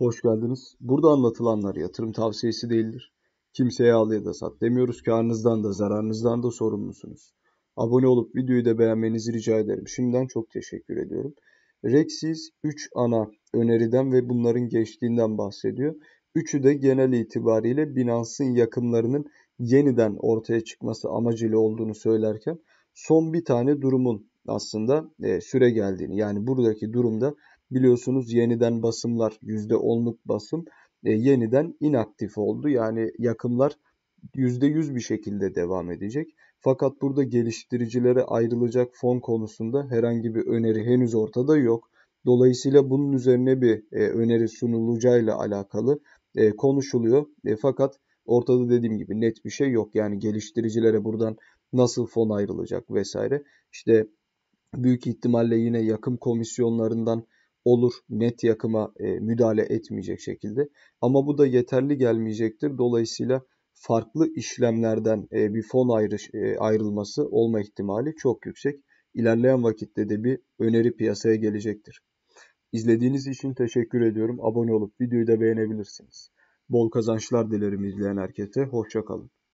Hoş geldiniz. Burada anlatılanlar yatırım tavsiyesi değildir. Kimseye al ya da sat demiyoruz. Karnınızdan da zararınızdan da sorumlusunuz. Abone olup videoyu da beğenmenizi rica ederim. Şimdiden çok teşekkür ediyorum. Rexis 3 ana öneriden ve bunların geçtiğinden bahsediyor. Üçü de genel itibariyle Binance'ın yakınlarının yeniden ortaya çıkması amacıyla olduğunu söylerken son bir tane durumun aslında e, süre geldiğini yani buradaki durumda biliyorsunuz yeniden basımlar %10'luk basım e, yeniden inaktif oldu. Yani yakımlar %100 bir şekilde devam edecek. Fakat burada geliştiricilere ayrılacak fon konusunda herhangi bir öneri henüz ortada yok. Dolayısıyla bunun üzerine bir e, öneri sunulacağıyla alakalı e, konuşuluyor. E, fakat ortada dediğim gibi net bir şey yok. Yani geliştiricilere buradan nasıl fon ayrılacak vesaire. İşte büyük ihtimalle yine yakım komisyonlarından olur net yakıma e, müdahale etmeyecek şekilde. Ama bu da yeterli gelmeyecektir. Dolayısıyla farklı işlemlerden e, bir fon ayrış, e, ayrılması olma ihtimali çok yüksek. İlerleyen vakitte de bir öneri piyasaya gelecektir. İzlediğiniz için teşekkür ediyorum. Abone olup videoyu da beğenebilirsiniz. Bol kazançlar dilerim izleyen herkese. Hoşçakalın.